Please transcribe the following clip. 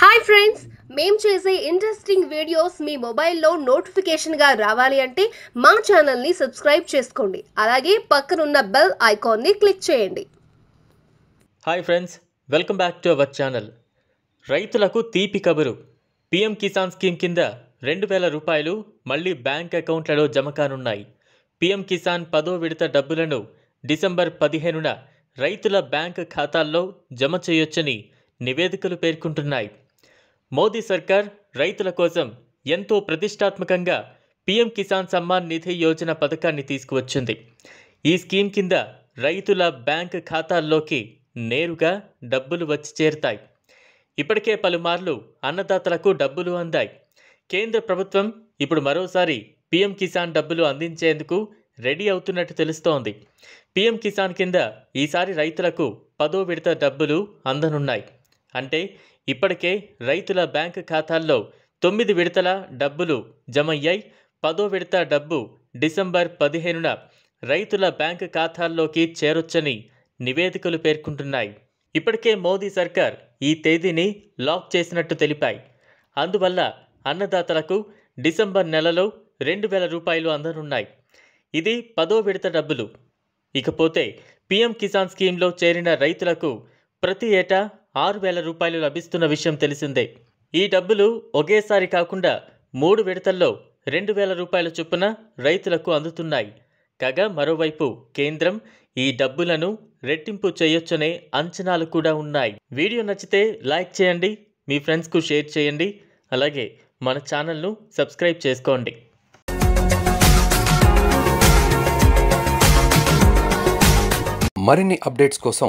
hi friends మేం చేసే interesting videos మీ మొబైల్లో నోటిఫికేషన్గా రావాలి అంటే మా ఛానల్ని సబ్స్క్రైబ్ చేసుకోండి అలాగే పక్కనున్న బెల్ ఐకాన్ని క్లిక్ చేయండి hi friends welcome back to our channel రైతులకు తీపి కబురు పిఎం కిసాన్ స్కీమ్ కింద రెండు వేల రూపాయలు మళ్ళీ బ్యాంక్ అకౌంట్లలో జమ కానున్నాయి పీఎం కిసాన్ పదో విడత డబ్బులను డిసెంబర్ పదిహేనున రైతుల బ్యాంక్ ఖాతాల్లో జమ చేయొచ్చని నివేదికలు పేర్కొంటున్నాయి మోదీ సర్కార్ రైతుల కోసం ఎంతో ప్రతిష్టాత్మకంగా పీఎం కిసాన్ సమ్మాన్ నిధి యోజన పథకాన్ని తీసుకువచ్చింది ఈ స్కీమ్ కింద రైతుల బ్యాంక్ ఖాతాల్లోకి నేరుగా డబ్బులు వచ్చి చేరుతాయి ఇప్పటికే పలుమార్లు అన్నదాతలకు డబ్బులు అందాయి కేంద్ర ప్రభుత్వం ఇప్పుడు మరోసారి పీఎం కిసాన్ డబ్బులు అందించేందుకు రెడీ అవుతున్నట్టు తెలుస్తోంది పీఎం కిసాన్ కింద ఈసారి రైతులకు పదో విడత డబ్బులు అందనున్నాయి అంటే ఇప్పటికే రైతుల బ్యాంకు ఖాతాల్లో తొమ్మిది విడతల డబ్బులు జమయ్యాయి పదో విడత డబ్బు డిసెంబర్ పదిహేనున రైతుల బ్యాంకు ఖాతాల్లోకి చేరొచ్చని నివేదికలు పేర్కొంటున్నాయి ఇప్పటికే మోదీ సర్కార్ ఈ తేదీని లాక్ చేసినట్టు తెలిపాయి అందువల్ల అన్నదాతలకు డిసెంబర్ నెలలో రెండు వేల రూపాయలు అందనున్నాయి ఇది పదో విడత డబ్బులు ఇకపోతే పీఎం కిసాన్ స్కీమ్లో చేరిన రైతులకు ప్రతి ఏటా ఆరు వేల రూపాయలు లభిస్తున్న విషయం తెలిసిందే ఈ డబ్బులు ఒకేసారి కాకుండా మూడు విడతల్లో రెండు వేల రూపాయల చొప్పున రైతులకు అందుతున్నాయి కాగా మరోవైపు కేంద్రం ఈ డబ్బులను రెట్టింపు చేయొచ్చనే అంచనాలు కూడా ఉన్నాయి వీడియో నచ్చితే లైక్ చేయండి మీ ఫ్రెండ్స్కు షేర్ చేయండి అలాగే మన ఛానల్ను సబ్స్క్రైబ్ చేసుకోండి మరిన్ని అప్డేట్స్ కోసం